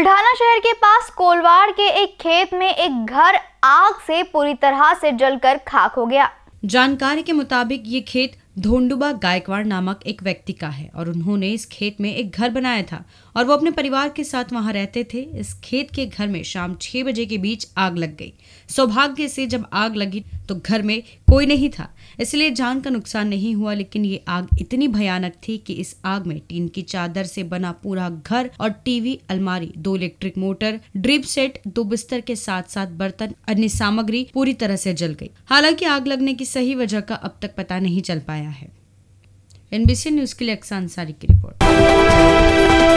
बुल्ढाना शहर के पास कोलवाड़ के एक खेत में एक घर आग से पूरी तरह से जलकर खाक हो गया जानकारी के मुताबिक ये खेत धोंडुबा गायकवाड़ नामक एक व्यक्ति का है और उन्होंने इस खेत में एक घर बनाया था और वो अपने परिवार के साथ वहाँ रहते थे इस खेत के घर में शाम छह बजे के बीच आग लग गई सौभाग्य से जब आग लगी तो घर में कोई नहीं था इसलिए जान का नुकसान नहीं हुआ लेकिन ये आग इतनी भयानक थी कि इस आग में टीन की चादर से बना पूरा घर और टीवी अलमारी दो इलेक्ट्रिक मोटर ड्रिप सेट दो बिस्तर के साथ साथ बर्तन अन्य सामग्री पूरी तरह से जल गई हालांकि आग लगने की सही वजह का अब तक पता नहीं चल पाया आया है एनबीसी न्यूज़ के लिए अक्सा अंसारी की रिपोर्ट